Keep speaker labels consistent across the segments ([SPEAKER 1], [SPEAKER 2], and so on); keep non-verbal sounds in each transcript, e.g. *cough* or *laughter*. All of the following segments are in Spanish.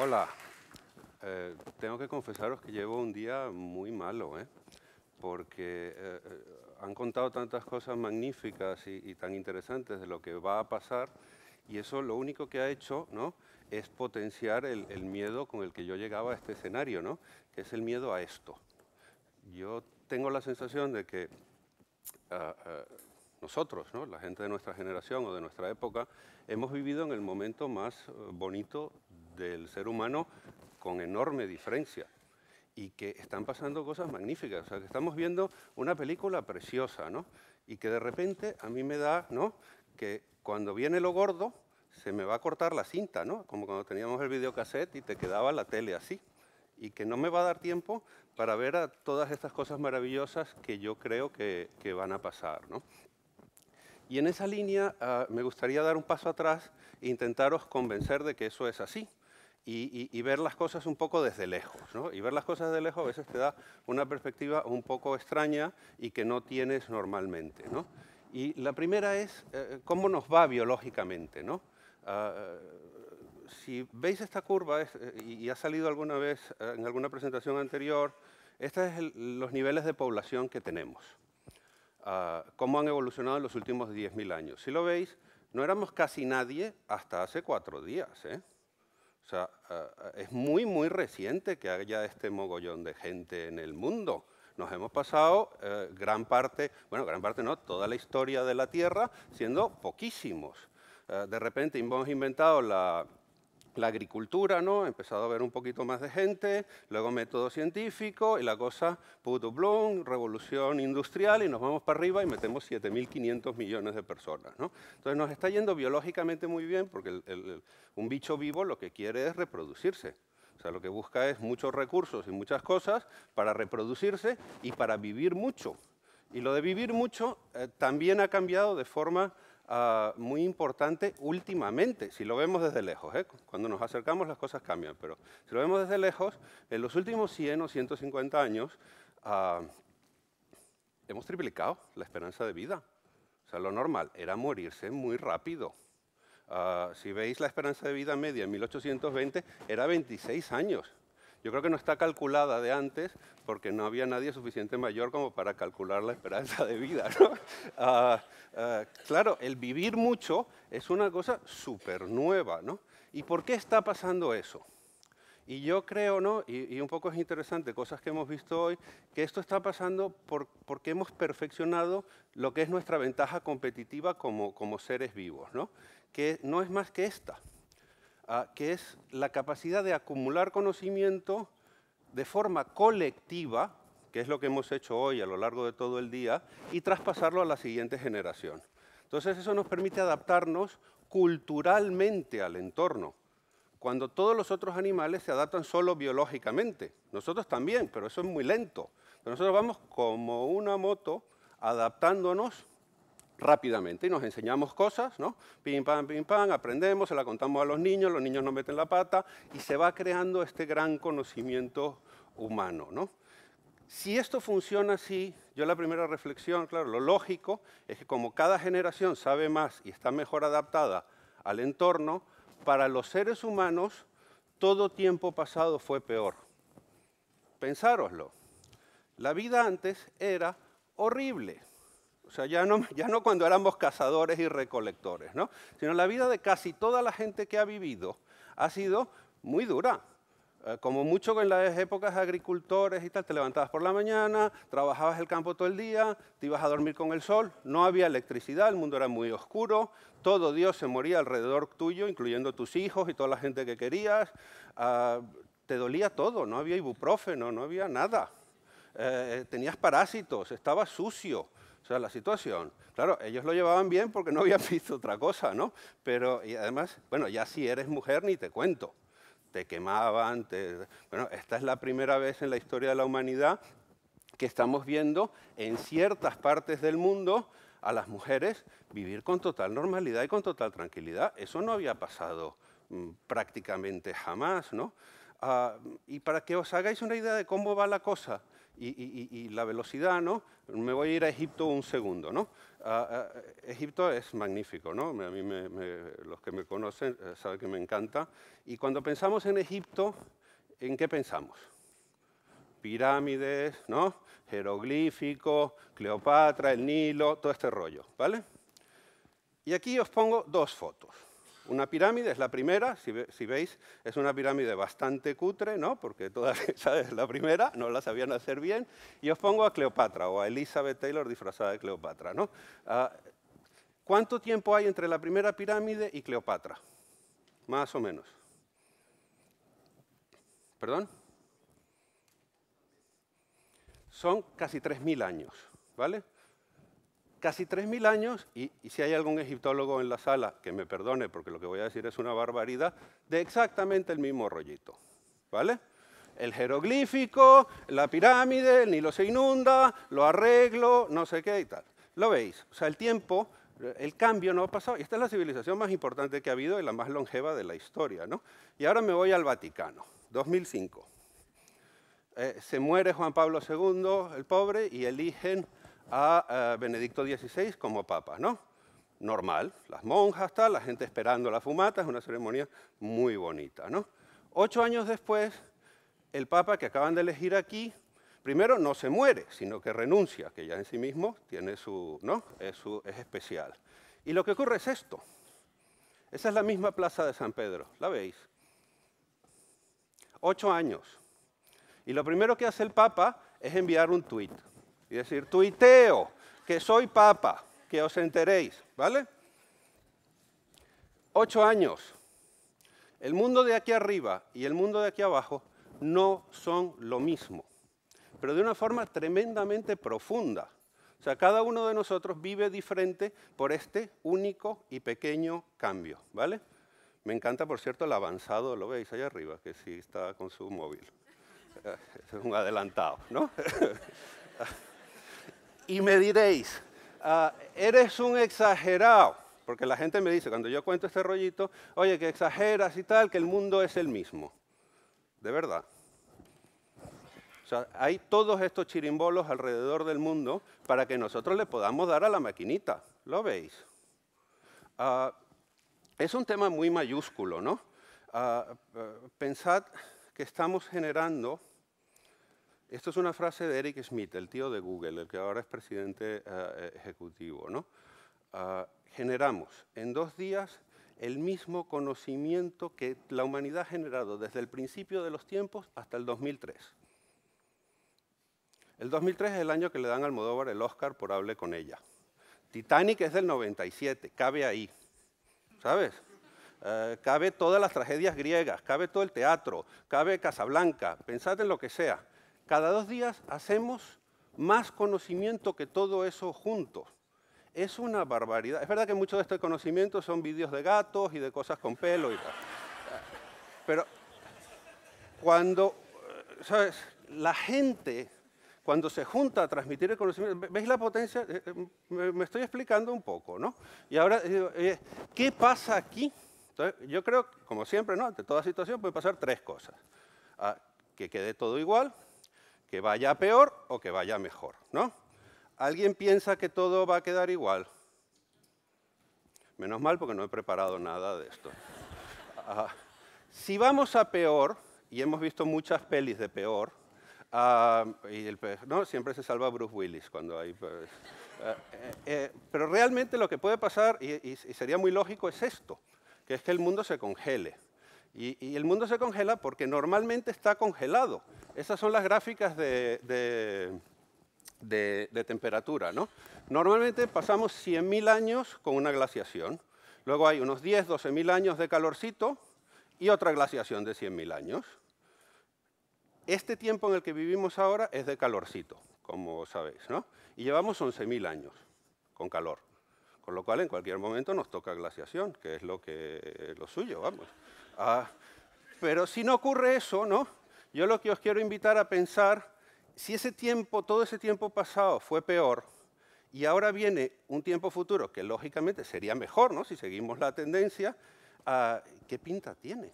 [SPEAKER 1] Hola. Eh, tengo que confesaros que llevo un día muy malo, ¿eh? porque eh, eh, han contado tantas cosas magníficas y, tan interesantes de lo que va a pasar, y eso lo único que ha hecho ¿no? es potenciar el, miedo con el que yo llegaba a este escenario, ¿no? que es el miedo a esto. Yo tengo la sensación de que ah, ah, nosotros, ¿no? la gente de nuestra generación o de nuestra época, hemos vivido en el momento más bonito del ser humano con enorme diferencia y que están pasando cosas magníficas. O sea, que estamos viendo una película preciosa, ¿no? Y que de repente a mí me da, ¿no? Que cuando viene lo gordo, se me va a cortar la cinta, ¿no? Como cuando teníamos el videocassette y te quedaba la tele así. Y que no me va a dar tiempo para ver a todas estas cosas maravillosas que yo creo que, que van a pasar, ¿no? Y en esa línea ah, me gustaría dar un paso atrás e intentaros convencer de que eso es así y, ver las cosas un poco desde lejos. ¿no? Y ver las cosas de lejos a veces te da una perspectiva un poco extraña y que no tienes normalmente. ¿no? Y la primera es eh, cómo nos va biológicamente. ¿no? Ah, eh, si veis esta curva, eh, y, ha salido alguna vez en alguna presentación anterior, estos es son los niveles de población que tenemos. Ah, cómo han evolucionado en los últimos 10.000 años. Si lo veis, no éramos casi nadie hasta hace cuatro días. ¿eh? O sea, eh, eh, es muy, muy reciente que haya este mogollón de gente en el mundo. Nos hemos pasado eh, gran parte, bueno, gran parte no, toda la historia de la Tierra siendo poquísimos. de repente hemos inventado la la agricultura, ¿no? He empezado a ver un poquito más de gente, luego método científico y la cosa puto bloom, revolución industrial y nos vamos para arriba y metemos 7.500 millones de personas, ¿no? Entonces nos está yendo biológicamente muy bien porque un bicho vivo lo que quiere es reproducirse. O sea, lo que busca es muchos recursos y muchas cosas para reproducirse y para vivir mucho. Y lo de vivir mucho eh, también ha cambiado de forma Ah, muy importante últimamente, si lo vemos desde lejos. ¿eh? Cuando nos acercamos las cosas cambian, pero si lo vemos desde lejos, en los últimos 100 o 150 años ah, hemos triplicado la esperanza de vida. O sea, lo normal era morirse muy rápido. Ah, si veis la esperanza de vida media en 1820, era 26 años. Yo creo que no está calculada de antes porque no había nadie suficiente mayor como para calcular la esperanza de vida. ¿no? *laughs* Ah, ah, claro, el vivir mucho es una cosa súper nueva. ¿no? ¿Y por qué está pasando eso? Y yo creo, ¿no? Y, un poco es interesante, cosas que hemos visto hoy, que esto está pasando porque hemos perfeccionado lo que es nuestra ventaja competitiva como, como seres vivos, ¿no? que no es más que esta que es la capacidad de acumular conocimiento de forma colectiva, que es lo que hemos hecho hoy a lo largo de todo el día, y traspasarlo a la siguiente generación. Entonces eso nos permite adaptarnos culturalmente al entorno, cuando todos los otros animales se adaptan solo biológicamente. Nosotros también, pero eso es muy lento. nosotros vamos como una moto adaptándonos rápidamente y nos enseñamos cosas, ¿no? Pim, pam, pim, pam, aprendemos, se la contamos a los niños, los niños nos meten la pata y se va creando este gran conocimiento humano, ¿no? Si esto funciona así, yo la primera reflexión, claro, lo lógico es que como cada generación sabe más y está mejor adaptada al entorno, para los seres humanos todo tiempo pasado fue peor. Pensároslo. La vida antes era horrible o sea, ya no, *laughs* ya no cuando éramos cazadores y recolectores, ¿no? Sino la vida de casi toda la gente que ha vivido ha sido muy dura. Eh, como mucho en las épocas agricultores y tal, te levantabas por la mañana, trabajabas el campo todo el día, te ibas a dormir con el sol, no había electricidad, el mundo era muy oscuro, todo Dios se moría alrededor tuyo, incluyendo tus hijos y toda la gente que querías, ah, te dolía todo, no había ibuprofeno, no había nada. Eh, tenías parásitos, estabas sucio, o sea, la situación, claro, ellos lo llevaban bien porque no habían *laughs* visto otra cosa, ¿no? Pero y además, bueno, ya si eres mujer ni te cuento. Te quemaban, te... Bueno, esta es la primera vez en la historia de la humanidad que estamos viendo en ciertas partes del mundo a las mujeres vivir con total normalidad y con total tranquilidad. Eso no había pasado mm, prácticamente jamás, ¿no? Ah, y para que os hagáis una idea de cómo va la cosa, y, la velocidad, ¿no? Me voy a ir a Egipto un segundo, ¿no? Ah, ah, Egipto es magnífico, ¿no? A mí los que me conocen eh, saben que me encanta. Y cuando pensamos en Egipto, ¿en qué pensamos? Pirámides, ¿no? Jeroglífico, Cleopatra, el Nilo, todo este rollo, ¿vale? Y aquí os pongo dos fotos. Una pirámide es la primera, si, veis, es una pirámide bastante cutre, ¿no? porque todas *laughs* esa es la primera, no la sabían hacer bien, y os pongo a Cleopatra o a Elizabeth Taylor disfrazada de Cleopatra. ¿no? Ah, ¿Cuánto tiempo hay entre la primera pirámide y Cleopatra? Más o menos. ¿Perdón? Son casi 3.000 años, ¿vale? casi 3.000 años, y, si hay algún egiptólogo en la sala, que me perdone porque lo que voy a decir es una barbaridad, de exactamente el mismo rollito. ¿Vale? El jeroglífico, la pirámide, el Nilo se inunda, lo arreglo, no sé qué y tal. Lo veis, o sea, el tiempo, el cambio no ha pasado. Y esta es la civilización más importante que ha habido y la más longeva de la historia, ¿no? Y ahora me voy al Vaticano, 2005. Eh, se muere Juan Pablo II, el pobre, y eligen a eh, Benedicto XVI como papa, ¿no? Normal, las monjas, tal, la gente esperando la fumata, es una ceremonia muy bonita, ¿no? Ocho años después, el papa que acaban de elegir aquí, primero no se muere, sino que renuncia, que ya en sí mismo tiene su, ¿no? es, su, es especial. Y lo que ocurre es esto. Esa es la misma plaza de San Pedro, ¿la veis? Ocho años. Y lo primero que hace el Papa es enviar un tuit y decir, tuiteo, que soy papa, que os enteréis, ¿vale? Ocho años. El mundo de aquí arriba y el mundo de aquí abajo no son lo mismo, pero de una forma tremendamente profunda. O sea, cada uno de nosotros vive diferente por este único y pequeño cambio, ¿vale? Me encanta, por cierto, el avanzado, lo veis allá arriba, que sí está con su móvil. *laughs* Es un adelantado, ¿no? *laughs* Y me diréis, ah, eres un exagerado, porque la gente me dice cuando yo cuento este rollito, oye, que exageras y tal, que el mundo es el mismo. De verdad. O sea, hay todos estos chirimbolos alrededor del mundo para que nosotros le podamos dar a la maquinita. ¿Lo veis? Ah, es un tema muy mayúsculo, ¿no? Ah, pensad que estamos generando esto es una frase de Eric Schmidt, el tío de Google, el que ahora es presidente eh, eh, ejecutivo. ¿no? Ah, generamos en dos días el mismo conocimiento que la humanidad ha generado desde el principio de los tiempos hasta el 2003. El 2003 es el año que le dan al Modóvar el Oscar por Hable con ella. Titanic es del 97, cabe ahí, ¿sabes? Eh, cabe todas las tragedias griegas, cabe todo el teatro, cabe Casablanca, pensad en lo que sea. Cada dos días hacemos más conocimiento que todo eso juntos. Es una barbaridad. Es verdad que mucho de este conocimiento son vídeos de gatos y de cosas con pelo y tal. Pero cuando, ¿sabes? La gente, cuando se junta a transmitir el conocimiento, ¿veis la potencia? Eh, eh, me estoy explicando un poco, ¿no? Y ahora, eh, ¿qué pasa aquí? yo creo, como siempre, ¿no? ante toda situación puede pasar tres cosas. Ah, que quede todo igual, que vaya peor o que vaya mejor, ¿no? ¿Alguien piensa que todo va a quedar igual? Menos mal porque no he preparado nada de esto. Ah, si vamos a peor, y hemos visto muchas pelis de peor, ah, no, siempre se salva Bruce Willis cuando hay... Pues, ah, eh, eh, pero realmente lo que puede pasar, y sería muy lógico, es esto, que es que el mundo se congele. Y, el mundo se congela porque normalmente está congelado. Esas son las gráficas de, temperatura. ¿no? Normalmente pasamos 100.000 años con una glaciación. Luego hay unos 10, 12.000 años de calorcito y otra glaciación de 100.000 años. Este tiempo en el que vivimos ahora es de calorcito, como sabéis, ¿no? Y llevamos 11.000 años con calor. Por lo cual, en cualquier momento nos toca glaciación, que es lo, que, eh, lo suyo, vamos. Ah, pero si no ocurre eso, ¿no? Yo lo que os quiero invitar a pensar, si ese tiempo, todo ese tiempo pasado fue peor, y ahora viene un tiempo futuro que lógicamente sería mejor, ¿no? Si seguimos la tendencia, ah, ¿qué pinta tiene?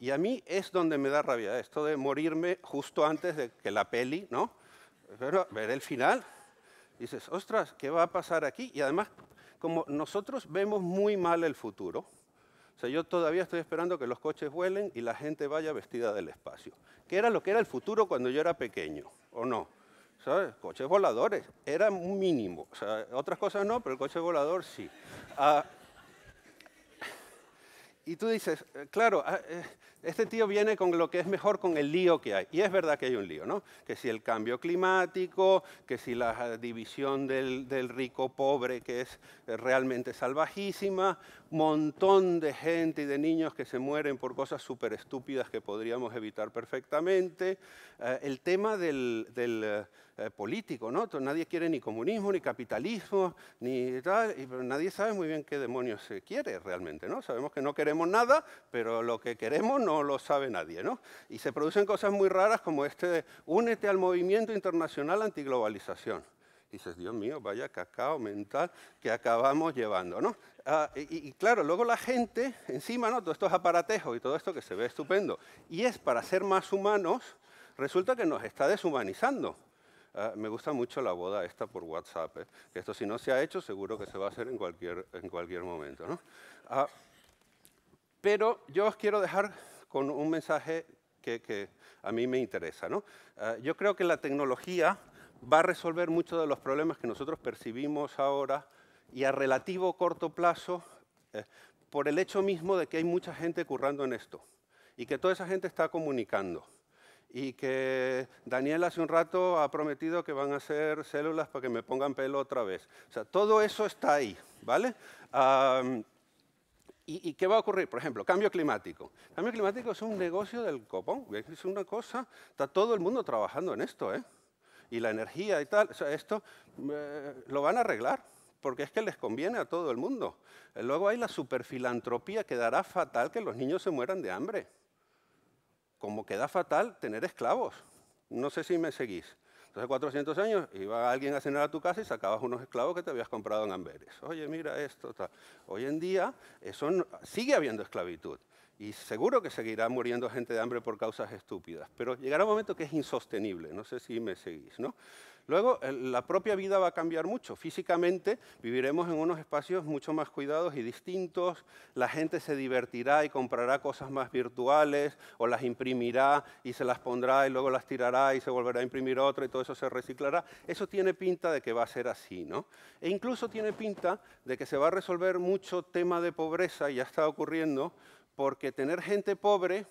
[SPEAKER 1] Y a mí es donde me da rabia esto de morirme justo antes de que la peli, ¿no? Pero ver el final, dices, ostras, ¿qué va a pasar aquí? Y además, como nosotros vemos muy mal el futuro, o sea, yo todavía estoy esperando que los coches vuelen y la gente vaya vestida del espacio, que era lo que era el futuro cuando yo era pequeño, ¿o no? ¿Sabes? Coches voladores, era un mínimo. O sea, otras cosas no, pero el coche volador sí. Ah, y tú dices, eh, claro, ah, eh, este tío viene con lo que es mejor con el lío que hay. Y es verdad que hay un lío, ¿no? Que si el cambio climático, que si la división del, rico pobre, que es eh, realmente salvajísima, montón de gente y de niños que se mueren por cosas súper estúpidas que podríamos evitar perfectamente. Eh, el tema del, eh, político, ¿no? Nadie quiere ni comunismo, ni capitalismo, ni tal, nadie sabe muy bien qué demonios se quiere realmente, ¿no? Sabemos que no queremos nada, pero lo que queremos no lo sabe nadie. ¿no? Y se producen cosas muy raras como este de únete al movimiento internacional antiglobalización. Y dices, Dios mío, vaya cacao mental que acabamos llevando, ¿no? Ah, y, claro, luego la gente, encima, ¿no? Todos estos aparatejos y todo esto que se ve estupendo, y es para ser más humanos, resulta que nos está deshumanizando. Ah, me gusta mucho la boda esta por WhatsApp, ¿eh? esto si no se ha hecho, seguro que se va a hacer en cualquier, en cualquier momento, ¿no? Ah, pero yo os quiero dejar con un mensaje que, a mí me interesa. ¿no? Ah, yo creo que la tecnología va a resolver muchos de los problemas que nosotros percibimos ahora y a relativo corto plazo eh, por el hecho mismo de que hay mucha gente currando en esto y que toda esa gente está comunicando y que Daniel hace un rato ha prometido que van a hacer células para que me pongan pelo otra vez. O sea, todo eso está ahí, ¿vale? ¿Y, qué va a ocurrir? Por ejemplo, cambio climático. Cambio climático es un negocio del copón, es una cosa, está todo el mundo trabajando en esto, ¿eh? Y la energía y tal, esto eh, lo van a arreglar, porque es que les conviene a todo el mundo. Eh, luego hay la superfilantropía que dará fatal que los niños se mueran de hambre. Como queda fatal tener esclavos. No sé si me seguís. Entonces, 400 años, iba alguien a cenar a tu casa y sacabas unos esclavos que te habías comprado en Amberes. Oye, mira esto, tal. Hoy en día eso sigue habiendo esclavitud y seguro que seguirá muriendo gente de hambre por causas estúpidas, pero llegará un momento que es insostenible, no sé si me seguís, ¿no? Luego, la propia vida va a cambiar mucho. Físicamente viviremos en unos espacios mucho más cuidados y distintos, la gente se divertirá y comprará cosas más virtuales o las imprimirá y se las pondrá y luego las tirará y se volverá a imprimir otra y todo eso se reciclará. Eso tiene pinta de que va a ser así, ¿no? E incluso tiene pinta de que se va a resolver mucho tema de pobreza, y ya está ocurriendo, porque tener gente pobre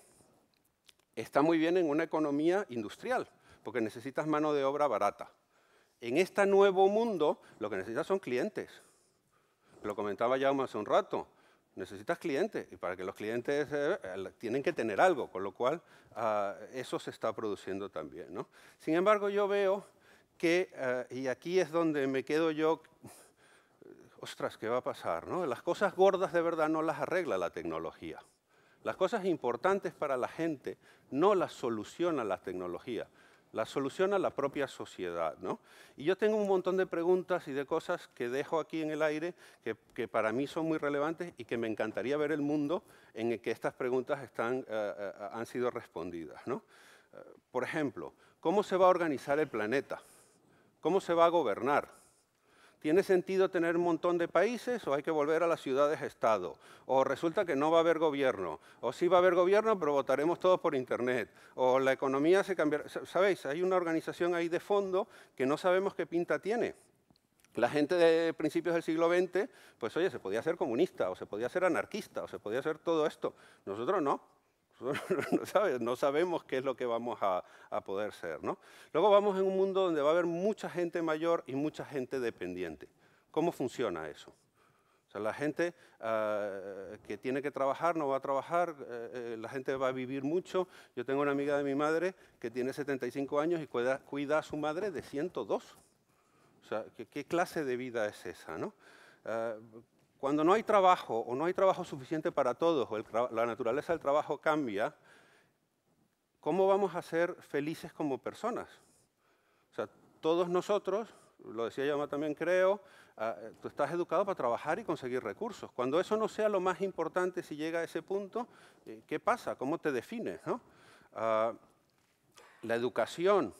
[SPEAKER 1] está muy bien en una economía industrial, porque necesitas mano de obra barata en este nuevo mundo lo que necesitas son clientes. Lo comentaba ya hace un rato. Necesitas clientes y para que los clientes eh, tienen que tener algo, con lo cual ah, eso se está produciendo también. Sin embargo, yo veo que, eh, y aquí es donde me quedo yo, ostras, ¿qué va a pasar? No? Las cosas gordas de verdad no las arregla la tecnología. Las cosas importantes para la gente no las soluciona la tecnología, la solución a la propia sociedad. ¿no? Y yo tengo un montón de preguntas y de cosas que dejo aquí en el aire que, para mí son muy relevantes y que me encantaría ver el mundo en el que estas preguntas están, eh, eh, han sido respondidas. ¿no? Eh, por ejemplo, ¿cómo se va a organizar el planeta? ¿Cómo se va a gobernar? ¿Tiene sentido tener un montón de países o hay que volver a las ciudades-estado? O resulta que no va a haber gobierno. O sí va a haber gobierno, pero votaremos todos por Internet. O la economía se cambiará. Sabéis, hay una organización ahí de fondo que no sabemos qué pinta tiene. La gente de principios del siglo XX, pues oye, se podía ser comunista, o se podía ser anarquista, o se podía ser todo esto. Nosotros no. *laughs* no sabemos qué es lo que vamos a, poder ser. ¿no? Luego vamos en un mundo donde va a haber mucha gente mayor y mucha gente dependiente. ¿Cómo funciona eso? O sea, la gente ah, que tiene que trabajar no va a trabajar, eh, eh, la gente va a vivir mucho. Yo tengo una amiga de mi madre que tiene 75 años y cuida, cuida a su madre de 102. O sea, ¿qué, clase de vida es esa? ¿no? Ah, cuando no hay trabajo o no hay trabajo suficiente para todos o la naturaleza del trabajo cambia, ¿cómo vamos a ser felices como personas? O sea, todos nosotros, lo decía Yama también creo, ah, tú estás educado para trabajar y conseguir recursos. Cuando eso no sea lo más importante, si llega a ese punto, eh, ¿qué pasa? ¿Cómo te defines? No? Ah, la educación,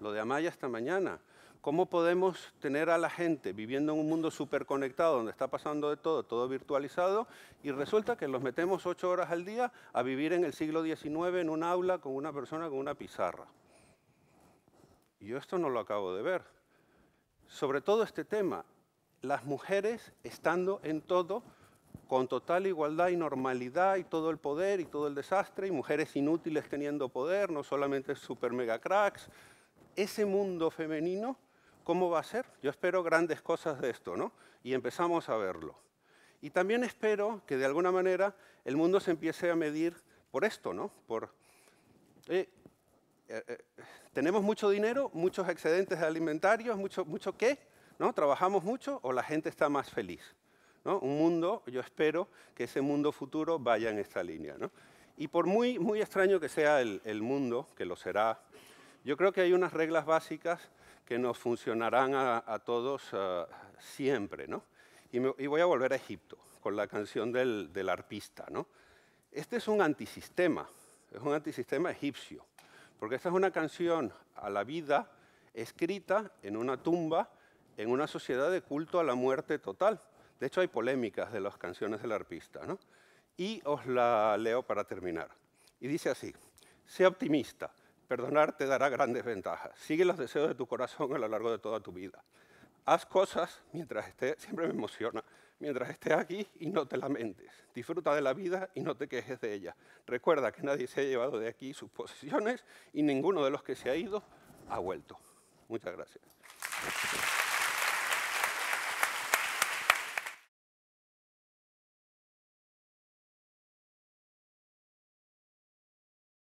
[SPEAKER 1] lo de Amaya esta mañana, ¿Cómo podemos tener a la gente viviendo en un mundo superconectado donde está pasando de todo, todo virtualizado, y resulta que los metemos ocho horas al día a vivir en el siglo XIX en un aula con una persona con una pizarra? Y yo esto no lo acabo de ver. Sobre todo este tema, las mujeres estando en todo con total igualdad y normalidad y todo el poder y todo el desastre y mujeres inútiles teniendo poder, no solamente super mega cracks. Ese mundo femenino ¿Cómo va a ser? Yo espero grandes cosas de esto, ¿no? Y empezamos a verlo. Y también espero que de alguna manera el mundo se empiece a medir por esto, ¿no? Por, eh, eh, eh, tenemos mucho dinero, muchos excedentes alimentarios, mucho, mucho qué, ¿no? Trabajamos mucho o la gente está más feliz, ¿no? Un mundo, yo espero que ese mundo futuro vaya en esta línea, ¿no? Y por muy, muy extraño que sea el mundo, que lo será, yo creo que hay unas reglas básicas que nos funcionarán a, todos ah, siempre. ¿no? Y, voy a volver a Egipto con la canción del, arpista. ¿no? Este es un antisistema, es un antisistema egipcio, porque esta es una canción a la vida escrita en una tumba, en una sociedad de culto a la muerte total. De hecho, hay polémicas de las canciones del arpista. Y os la leo para terminar. Y dice así, sea optimista, Perdonar te dará grandes ventajas. Sigue los deseos de tu corazón a lo largo de toda tu vida. Haz cosas mientras esté, siempre me emociona, mientras esté aquí y no te lamentes. Disfruta de la vida y no te quejes de ella. Recuerda que nadie se ha llevado de aquí sus posesiones y ninguno de los que se ha ido ha vuelto. Muchas gracias.